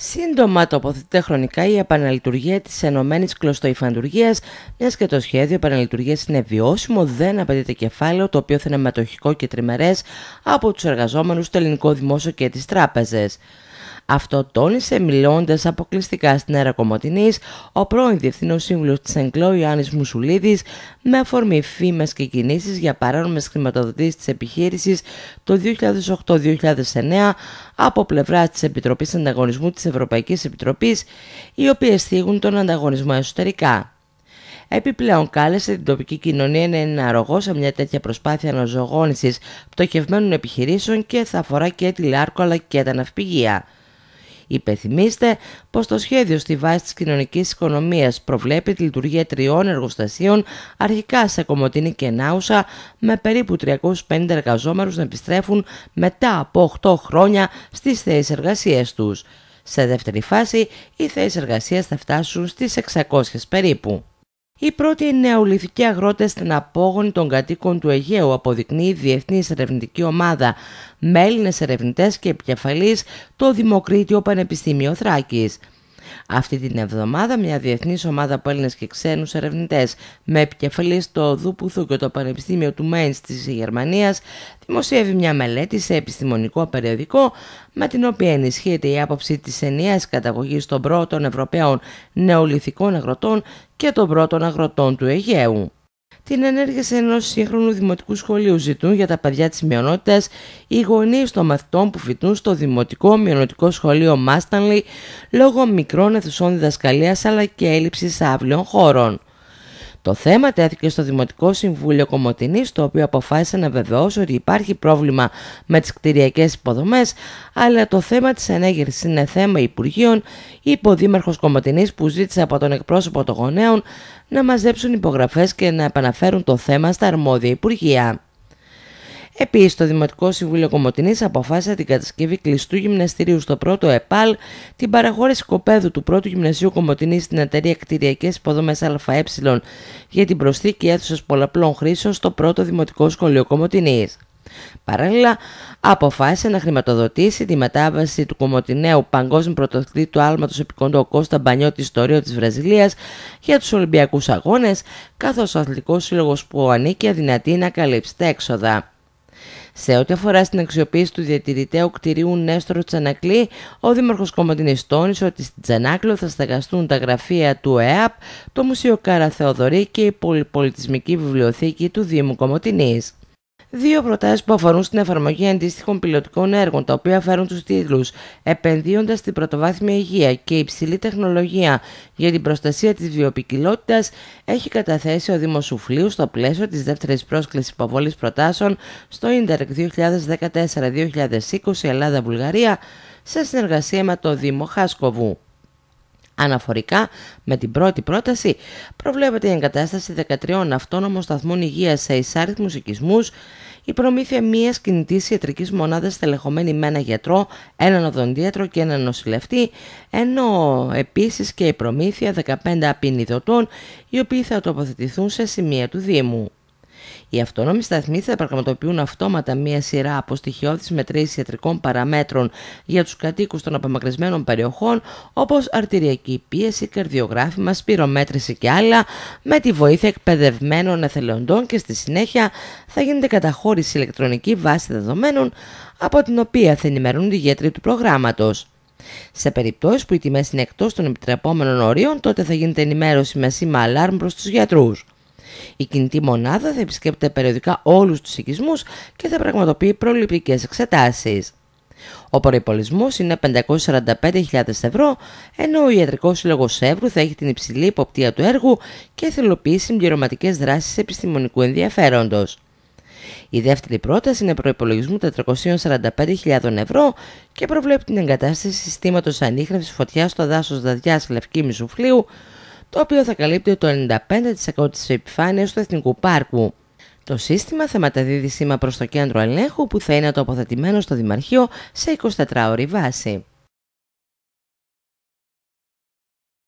Σύντομα τοποθετείται χρονικά η επαναλειτουργία της Ενωμένης Κλωστοϊφαντουργίας, μιας και το σχέδιο επαναλειτουργίας είναι βιώσιμο, δεν απαιτείται κεφάλαιο, το οποίο θα είναι μετοχικό και τριμερές από τους εργαζόμενους το ελληνικό δημόσιο και τις τράπεζες. Αυτό τόνισε μιλώντας αποκλειστικά στην αίρα Κομωτινής ο πρώην Διευθύνων Σύμβουλος της ΕΝΚΛΟ Ιωάννης Μουσουλίδης με αφορμή φήμες και κινήσεις για παράνομες χρηματοδοτήσεις της επιχείρησης το 2008-2009 από πλευρά της Επιτροπής Ανταγωνισμού της Ευρωπαϊκής Επιτροπής, οι οποίες θίγουν τον ανταγωνισμό εσωτερικά. Επιπλέον κάλεσε την τοπική κοινωνία να είναι αρρωγό σε μια τέτοια προσπάθεια αναζωογόνησης πτωχευμένων επιχειρήσεων και θα αφορά και τη Λάρκο αλλά και τα ναυπηγεία. Υπενθυμίστε πως το σχέδιο στη βάση της κοινωνικής οικονομίας προβλέπει τη λειτουργία τριών εργοστασίων αρχικά σε Κομωτίνη και Νάουσα με περίπου 350 εργαζόμενους να επιστρέφουν μετά από 8 χρόνια στις θέσεις εργασίας τους. Σε δεύτερη φάση, οι θέσεις εργασίας θα φτάσουν στις 600 περίπου. Οι πρώτοι νεολιθικοί αγρότες στην απόγονη των κατοίκων του Αιγαίου αποδεικνύει η Διεθνής Ερευνητική Ομάδα με Έλληνες ερευνητές και Επικεφαλής το Δημοκρίτιο Πανεπιστήμιο Θράκης. Αυτή την εβδομάδα μια διεθνής ομάδα από Έλληνες και ξένους ερευνητές με επικεφαλής στο Δούπουθου και το Πανεπιστήμιο του Mainz της Γερμανίας δημοσιεύει μια μελέτη σε επιστημονικό περιοδικό με την οποία ενισχύεται η άποψη της ενιαίας καταγωγής των πρώτων Ευρωπαίων νεολιθικών αγροτών και των πρώτων αγροτών του Αιγαίου. Την ενέργεια ενός σύγχρονου δημοτικού σχολείου ζητούν για τα παιδιά της μειονότητας οι γονείς των μαθητών που φοιτούν στο δημοτικό μειονοτικό σχολείο Μάστανλι λόγω μικρών αιθουσών διδασκαλίας αλλά και έλλειψης αύλιων χώρων. Το θέμα τέθηκε στο Δημοτικό Συμβούλιο Κομωτινής, το οποίο αποφάσισε να βεβαιώσει ότι υπάρχει πρόβλημα με τις κτηριακές υποδομές, αλλά το θέμα της ανέγερση είναι θέμα Υπουργείων, είπε ο Δήμαρχο Κομωτινής, που ζήτησε από τον εκπρόσωπο των γονέων να μαζέψουν υπογραφές και να επαναφέρουν το θέμα στα αρμόδια Υπουργεία. Επίσης, το Δημοτικό Συμβούλιο Κομωτινής αποφάσισε την κατασκευή κλειστού γυμναστηρίου στο πρώτο ΕΠΑΛ, την παραχώρηση κοπέδου του πρώτου γυμνασίου Κομοτινή στην εταιρεία Κτηριακές Υποδομές ΑΕ για την προσθήκη αίθουσας πολλαπλών χρήσεων στο πρώτο Δημοτικό Σχολείο Κομοτινή. Παράλληλα, αποφάσισε να χρηματοδοτήσει τη μετάβαση του Κομωτινέου Παγκόσμιου πρωτοθλή του Άλματος Επικοντό Κώστα Μπανιώτη Ιστορία της Βραζιλίας για τους Ολυμπιακούς Αγώνες, καθώς ο Αθλητικός Σύλλογος που ανήκει αδυνατεί να καλύψει τα έξοδα. Σε ό,τι αφορά στην αξιοποίηση του διατηρητέου κτηρίου Νέστρο Τσανακλή, ο Δήμαρχος Κομωτινής τόνισε ότι στην Τζανάκλο θα στεγαστούν τα γραφεία του ΕΑΠ, το Μουσείο Κάρα Θεοδωρή και η Πολυπολιτισμική Βιβλιοθήκη του Δήμου Κομωτινής δύο προτάσεις που αφορούν στην εφαρμογή αντίστοιχων πιλωτικών έργων, τα οποία φέρουν τους τίτλους Επενδύοντας στην πρωτοβάθμια υγεία και υψηλή τεχνολογία για την προστασία της βιοπικιλότητα, έχει καταθέσει ο Δήμος Σουφλίου στο πλαίσιο της δεύτερης πρόσκλησης υποβολής προτάσεων στο ιντερνετ 2014-2020 Ελλάδα-Βουλγαρία σε συνεργασία με το Δήμο Χάσκοβου. Αναφορικά με την πρώτη πρόταση, προβλέπεται η εγκατάσταση 13 αυτόνομων σταθμών υγείας σε εισάριθμους οικισμούς, η προμήθεια μιας κινητής ιατρικής μονάδας στελεχωμένη με ένα γιατρό, έναν οδοντίατρο και έναν νοσηλευτή, ενώ επίσης και η προμήθεια 15 απεινιδωτών, οι οποίοι θα τοποθετηθούν σε σημεία του Δήμου. Οι αυτόνομοι σταθμοί θα πραγματοποιούν αυτόματα μία σειρά από στοιχειώδει μετρήσεις ιατρικών παραμέτρων για τους κατοίκους των απομακρυσμένων περιοχών, όπως αρτηριακή πίεση, καρδιογράφημα, σπυρομέτρηση και άλλα, με τη βοήθεια εκπαιδευμένων εθελοντών και στη συνέχεια θα γίνεται καταχώρηση ηλεκτρονική βάση δεδομένων από την οποία θα ενημερώνουν οι γιατροί του προγράμματος. Σε περιπτώσεις που οι τιμές είναι εκτός των επιτρεπόμενων ορίων, τότε θα γίνεται ενημέρωση με σήμα αλάρμ προς τους γιατρούς. Η κινητή μονάδα θα επισκέπτεται περιοδικά όλους τους οικισμούς και θα πραγματοποιεί προληπτικές εξετάσεις. Ο προϋπολισμός είναι 545.000 ευρώ, ενώ ο Ιατρικός Σύλλογος Εύρου θα έχει την υψηλή υποπτία του έργου και θα θελοποιεί συμπληρωματικές δράσεις επιστημονικού ενδιαφέροντος. Η δεύτερη πρόταση είναι προπολογισμού 445.000 ευρώ και προβλέπει την εγκατάσταση συστήματος ανείχνευσης φωτιάς στο δάσος Δαδιά Λευκή Μισουφλίου, το οποίο θα καλύπτει το 95% της επιφάνειας του Εθνικού Πάρκου. Το σύστημα θα μεταδίδει σήμα προς το κέντρο ελέγχου που θα είναι τοποθετημένο στο Δημαρχείο σε 24 ώρη βάση.